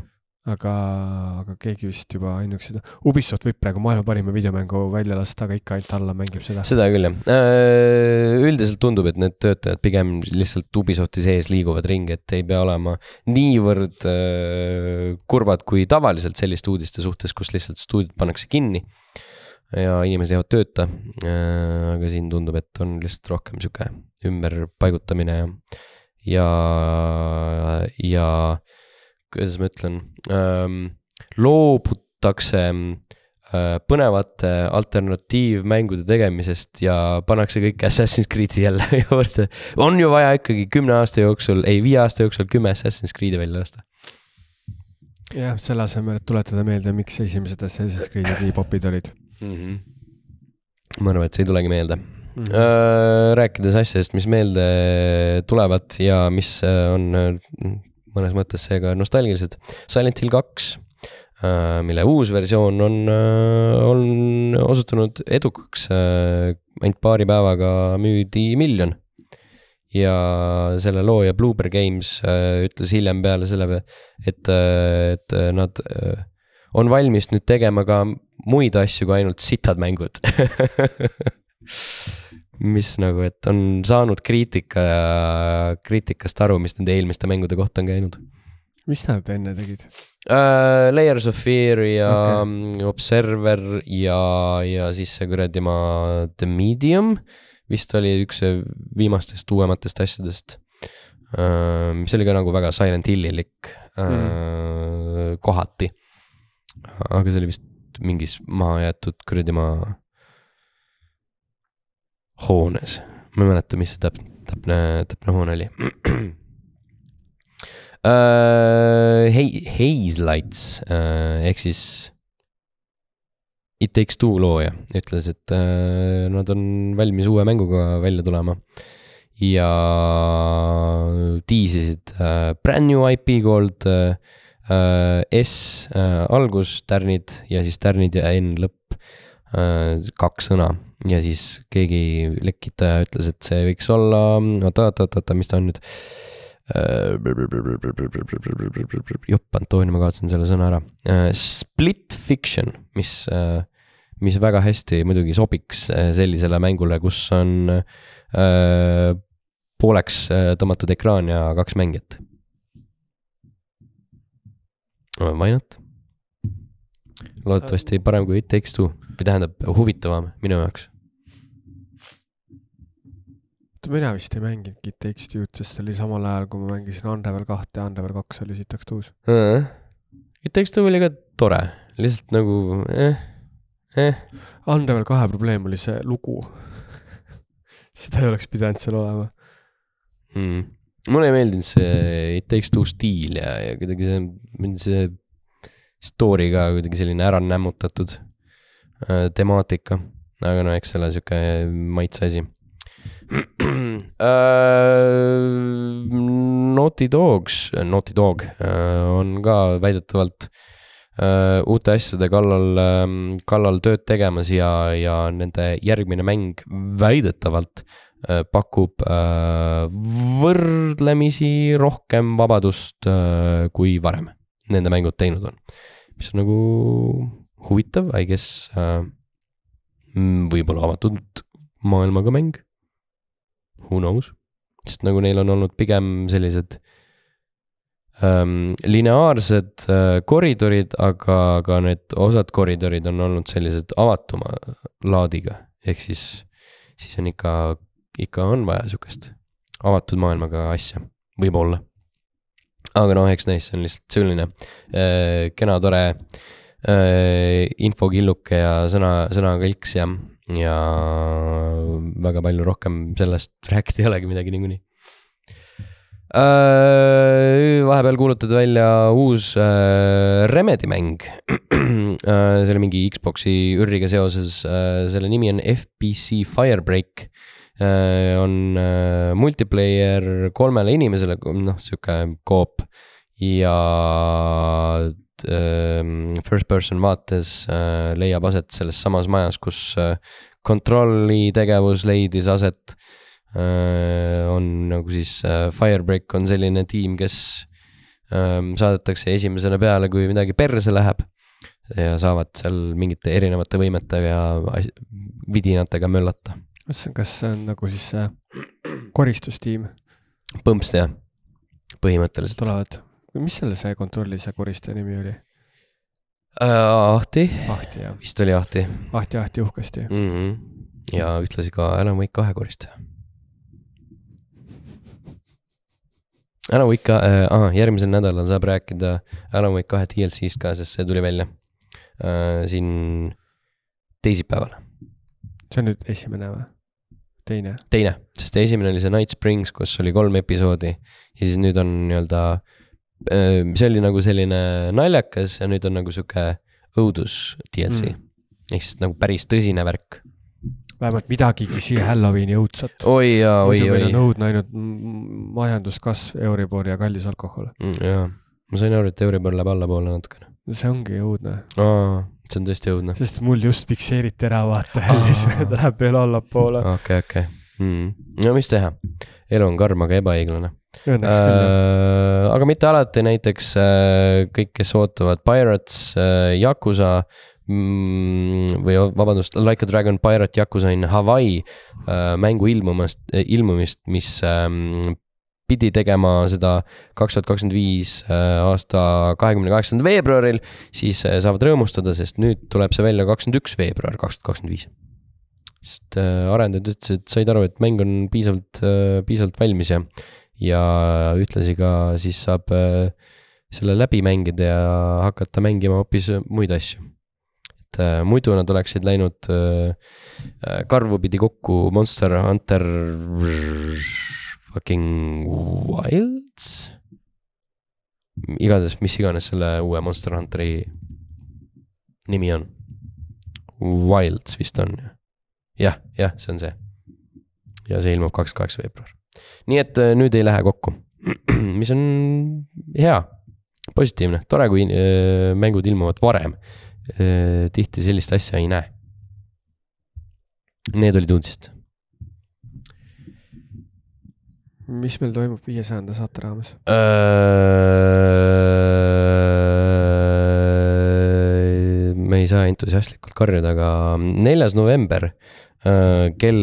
aga, aga keegi vist juba ainuüksi seda, Ubisoft võib praegu maailma parima videomängu välja lasta, aga ikka ainult alla mängib seda. seda küll jah, äh, üldiselt tundub, et need töötajad pigem lihtsalt Ubisofti sees liiguvad ringi, et ei pea olema niivõrd äh, kurvad kui tavaliselt selliste uudiste suhtes, kus lihtsalt stuudiod pannakse kinni. ja inimesed jäävad tööta. Äh, aga siin tundub, et on lihtsalt rohkem sihuke ümberpaigutamine ja ja, ja kuidas ma ütlen ähm,, loobutakse äh, põnevate alternatiivmängude tegemisest ja pannakse kõik Assassin's Creed'i jälle juurde on ju vaja ikkagi kümne aasta jooksul, ei viie aasta jooksul kümme Assassin's Creed'i välja lasta jah, selle asemel, et tuletada meelde, miks esimesed Assassin's Creed'id nii popid olid mm. -hmm. ma arvan, et see ei tulegi meelde mm. -hmm. rääkides asjadest, mis meelde tulevad ja mis äh, on äh, mõnes mõttes seega nostalgilised. Silent Hill kaks, mille uus versioon on, on osutunud edukaks. ainult paari päevaga müüdi miljon. ja selle looja Blueber Games ütles hiljem peale selle, et, et nad on valmis nüüd tegema ka muid asju kui ainult sitad mängud mis nagu, et on saanud kriitika ja kriitikast aru, mis nende eelmiste mängude kohta on käinud. mis nad enne tegid uh,? Layers of Fear ja okay. Mm, Observer ja, ja siis see kuradi maa The Medium vist oli üks viimastest uuematest asjadest uh,. mis oli ka nagu väga Silent Hillilik uh, mm. kohati. aga see oli vist mingis mahajäetud kuradi maa hoones, ma ei mäleta, mis see täp-, täpne, täpne hoone oli uh,. Hei-, Haze Lights uh, äh, ehk siis It Takes Two looja ütles, et uh, nad on valmis uue mänguga välja tulema. ja tiisisid uh, brand new IP called uh, uh, S uh, algus, tärnid ja siis tärnid ja N lõpp Äh, kaks sõna ja siis keegi lekitaja ütles, et see võiks olla, oota, oota, oota, oota, mis ta on nüüd. Äh, jupp, Antonia, ma kaotasin selle sõna ära. Äh, Split fiction, mis, mis väga hästi muidugi sobiks sellisele mängule, kus on äh, pooleks tõmmatud ekraan ja kaks mängijat. Why not? loodetavasti parem kui It Takes Two või tähendab huvitavam minu jaoks. oota, mina vist ei mänginudki It Takes Two'd, sest see oli samal ajal, kui ma mängisin Unravel kahte ja Unravel kaks oli It Takes Two's mm. -hmm. It Takes Two oli ka tore, lihtsalt nagu eh, eh. Unravel kahe probleem oli see lugu seda ei oleks pidanud seal olema mm.. mulle ei meeldinud see It Takes Two stiil ja, ja kuidagi see, mind see story ka kuidagi selline ära nämmutatud äh, temaatika. aga no eks selle sihuke maitse asi äh,. Naughty Dogs, äh, Naughty Dog äh, on ka väidetavalt äh, uute asjade kallal äh,, kallal tööd tegemas ja, ja nende järgmine mäng väidetavalt äh, pakub äh, võrdlemisi rohkem vabadust äh, kui varem nende mängud teinud on. mis on nagu huvitav, I guess äh,, mm, võib-olla avatud maailmaga mäng, who knows, sest nagu neil on olnud pigem sellised ähm, lineaarsed äh, koridorid, aga ka need osad koridorid on olnud sellised avatuma laadiga, ehk siis, siis on ikka, ikka on vaja sihukest avatud maailmaga asja, võib-olla aga noh, eks näis, see on lihtsalt selline äh, kena, tore äh, infokilluke ja sõna, sõnakõlks ja, ja väga palju rohkem sellest rääkida ei olegi midagi niikuinii. Uh, vahepeal kuulutati välja uus uh, äh, Remedi mäng uh,. see oli mingi Xbox'i ürriga seoses uh,, selle nimi on FBC Firebreak uh,. Äh, on äh, multiplayer kolmele inimesele, noh sihuke koop ja ähm, first person vaates äh, leiab aset selles samas majas, kus kontrolli tegevus leidis aset. on nagu siis Firebreak on selline tiim, kes ähm, saadetakse esimesena peale, kui midagi perse läheb ja saavad seal mingite erinevate võimetega ja vidinatega möllata mõtlesin, kas see on nagu siis see koristustiim? Põmpst jah, põhimõtteliselt. tulevad, mis selle see kontrolli see koristaja nimi oli? Äh, Ahti. Ahti jah. vist oli Ahti. Ahti, Ahti uhkesti mm. -hmm. ja ühtlasi ka Alan Wake kahe koristaja. Alan Wake ka- äh,, aa, järgmisel nädalal saab rääkida Alan Wake kahe DLC-st ka, sest see tuli välja äh, siin teisipäeval. see on nüüd esimene või? teine. teine, sest esimene oli see Night Springs, kus oli kolm episoodi ja siis nüüd on nii-öelda, see oli nagu selline naljakas ja nüüd on nagu sihuke õudus DLC mm.. ehk siis nagu päris tõsine värk vähemalt midagigi siia Halloweeni õudsat. oi jaa, oi, oi. meil on õudne ainult majanduskasv, Euribor ja kallis alkohol mm,. jaa, ma sain aru, et Euribor läheb allapoole natukene see ongi õudne. see on tõesti õudne. sest mul just fikseeriti ära vaata ja siis ta läheb veel allapoole. okei, okei. Hmm. no mis teha, elu on karm, aga ebaõiglane. Õnneks äh, küll äh,. aga mitte alati, näiteks äh, kõik, kes ootavad Pirates äh,, Yakuza mm, või vabandust, Like a Dragon Pirate Yakuza in Hawaii äh, mängu ilmumast äh,, ilmumist, mis äh, pidi tegema seda kaks tuhat kakskümmend viis äh, aasta kahekümne kaheksandal veebruaril, siis äh, saavad rõõmustada, sest nüüd tuleb see välja kakskümmend üks veebruar kaks tuhat kakskümmend viis. sest äh, arendajad ütlesid, said aru, et mäng on piisavalt, piisavalt valmis ja, ja ühtlasi ka siis saab selle läbi mängida ja hakata mängima hoopis muid asju et muidu nad oleksid läinud karvupidi kokku Monster Hunter fucking Wilds? igatahes, mis iganes selle uue Monster Hunteri nimi on. Wilds vist on ju. jah, jah, see on see. ja see ilmub kakskümmend kaheksa veebruar. nii et äh, nüüd ei lähe kokku, mis on hea, positiivne, tore, kui öö, äh, mängud ilmuvad varem. Äh, tihti sellist asja ei näe. Need olid uudised mis meil toimub viiesajanda saate raames öö...? Äh, me ei saa entusiastlikult karjuda, aga neljas november Äh, kell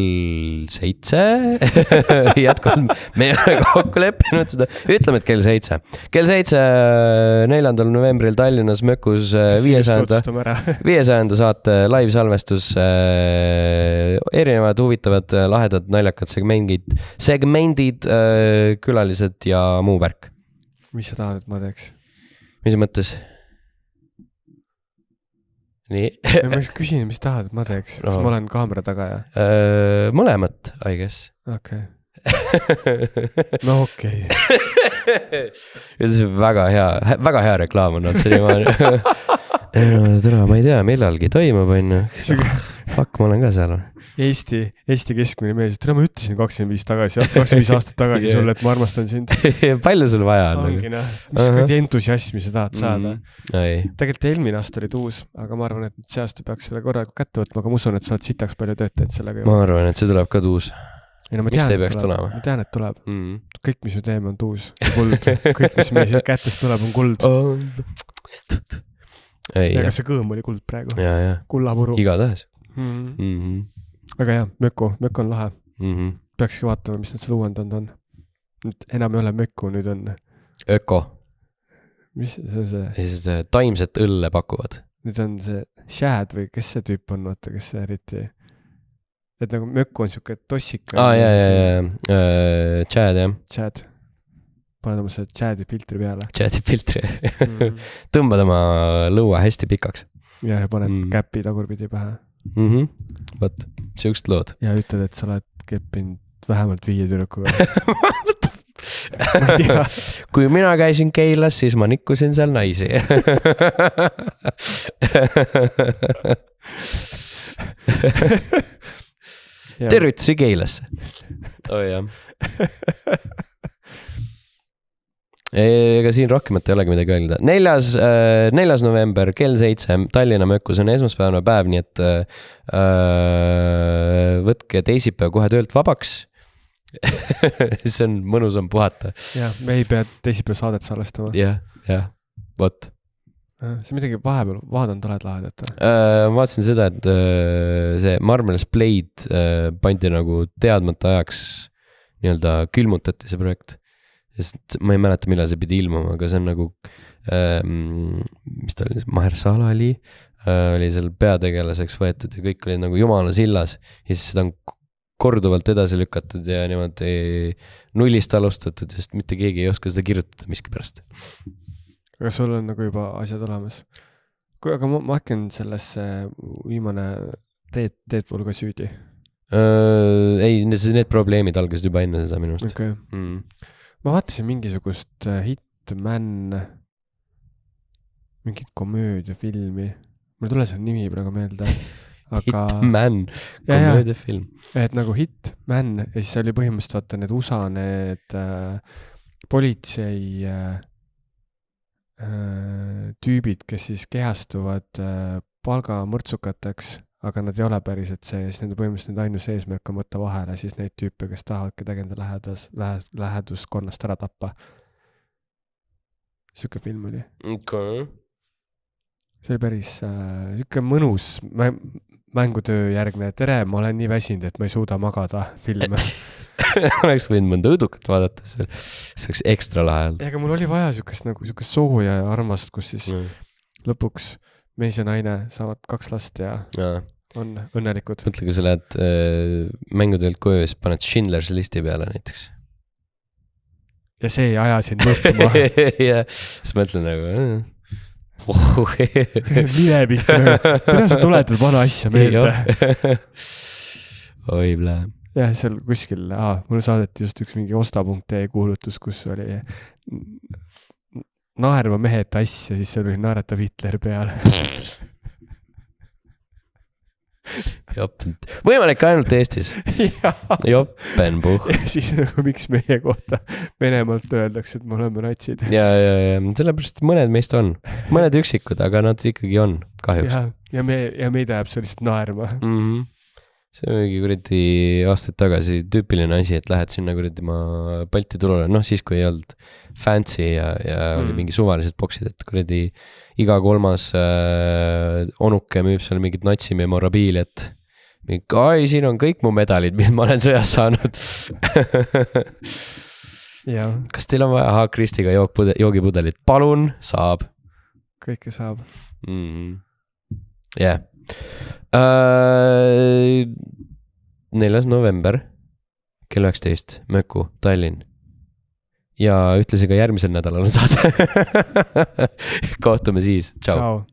seitse jätkuvalt me ei ole kokku leppinud seda, ütleme, et kell seitse. kell seitse, äh, neljandal novembril Tallinnas Mökus äh, viiesajanda, viiesajanda saate laivsalvestus. erinevad huvitavad, lahedad, naljakad segmendid, segmendid, külalised ja muu värk. mis sa tahad, et ma teeks? mis mõttes? nii ma just küsin, mis tahad, et ma teeks no., kas ma olen kaamera taga ja öö, äh, mõlemat, I guess. okei okay. no okei okay. see on väga hea, väga hea reklaam on olnud senimaani ei no tere, ma ei tea, millalgi toimub, onju. Fuck, ma olen ka seal. Eesti, Eesti keskmine mees, tere, ma ütlesin kakskümmend viis tagasi, kakskümmend viis aastat tagasi sulle, et ma armastan sind palju sul vaja on? ongi noh, mis kuradi uh -huh. entusiasmi sa tahad saada mm. -hmm. tegelikult eelmine aasta oli tuus, aga ma arvan, et see aasta peaks selle korralikult kätte võtma, aga ma usun, et sa oled sitaks palju tööd teinud sellega. ma arvan, et see tuleb ka tuus ei no ma tean, et tuleb, ma tean, et tuleb mm. -hmm. kõik, mis me teeme, on tuus, kuld kõik, mis meil sealt kätest tuleb, on kuld ja kas see kõõm oli kuld praegu? kullavuru. igatahes mm. -hmm. väga hea, Möku, Möku on lahe mm. -hmm. peakski vaatama, mis nad seal uuendanud on. nüüd enam ei ole Möku, nüüd on. Öko. mis see on see? siis taimset õlle pakuvad. nüüd on see Shad või kes see tüüp on, vaata, kes see eriti et nagu mökku on sihuke tossik. Ah, aa, ja, ja, ja, äh, Chad jah. Chad paned oma selle chat'i filtri peale. chat'i filtri mm. tõmbad oma lõua hästi pikaks. jah, ja paned mm. käpi tagurpidi pähe mm. -hmm. vot, siuksed lood. ja ütled, et sa oled keppinud vähemalt viie tüdrukuga kui mina käisin Keilas, siis ma nikkusin seal naisi tervitusi Keilasse. oo oh, jah ega siin rohkemat ei olegi midagi öelda. neljas, äh, neljas november kell seitse Tallinna mökus on esmaspäevane päev, nii et äh, võtke teisipäev kohe töölt vabaks see on mõnusam puhata. jah, me ei pea teisipäev saadet salvestama ja,. jah, jah, vot äh, sa midagi vahepeal vaadanud oled lahedat või äh,? ma vaatasin seda, et äh, see Marvelous Blade äh, pandi nagu teadmata ajaks nii-öelda külmutati see projekt sest ma ei mäleta, millal see pidi ilmuma, aga see on nagu ähm,, mis ta oli, Mahersala oli äh,, oli seal peategelaseks võetud ja kõik olid nagu jumala sillas ja siis seda on korduvalt edasi lükatud ja niimoodi nullist alustatud, sest mitte keegi ei oska seda kirjutada miskipärast. aga sul on nagu juba asjad olemas. kuule, aga ma, ma äkki on sellesse viimane Dead, Deadpool ka süüdi? Äh, ei, need probleemid algasid juba enne seda minu arust okay.. Mm ma vaatasin mingisugust äh, Hitman, mingit komöödiafilmi, mul ei tule selle nimi praegu meelde aga. Hitman, komöödiafilm. et nagu Hitman ja siis oli põhimõtteliselt vaata need USA need äh, politsei äh, äh tüübid, kes siis kehastuvad äh, palgamõrtsukateks aga nad ei ole päriselt see ja siis nende põhimõtteliselt nende ainus eesmärk on võtta vahele siis neid tüüpe, kes tahavad kedagi enda lähedas, lähe-, läheduskonnast ära tappa. sihuke film oli. okei okay.. see oli päris äh, sihuke mõnus mäng, mängutöö järgne, tere, ma olen nii väsinud, et ma ei suuda magada filme oleks võinud mõnda õudukat vaadata seal, see oleks ekstra lahe olnud. ega mul oli vaja siukest nagu siukest sooja ja armast, kus siis mm. lõpuks mees ja naine saavad kaks last ja, ja on õnnelikud. mõtle, kui sa lähed äh, mängudelt koju ja siis paned Schindler's listi peale näiteks. ja see ei aja sind mõtlema jah, siis mõtled nagu äh. Oh. minevik, tere, sa tuletad vana asja meelde. oi, plee jah, seal kuskil ah,, mulle saadeti just üks mingi osta.ee kuulutus, kus oli naerva mehe tass ja siis seal oli naeratav Hitler peal jopent, võimalik ainult Eestis. jopenpuh. ja siis nagu miks meie kohta Venemaalt öeldakse, et me oleme natsid. ja, ja, ja sellepärast mõned meist on, mõned üksikud, aga nad ikkagi on, kahjuks. ja, ja me, ja meid ajab see lihtsalt naerma mm. -hmm see on mingi kuradi aastaid tagasi tüüpiline asi, et lähed sinna kuradi maa Balti turule, noh siis kui ei olnud fancy ja, ja mm. oli mingi suvalised boksid, et kuradi iga kolmas äh, onuke müüb seal mingit natsi memorabiiliat. mingi, ai, siin on kõik mu medalid, mis ma olen sõjas saanud kas teil on vaja Haakristiga jookpude-, joogipudelit, palun, saab. kõike saab mm. -hmm. Yeah äh,. neljas november kell üheksateist, Möku, Tallinn. ja ühtlasi ka järgmisel nädalal on saade kohtume siis, tšau.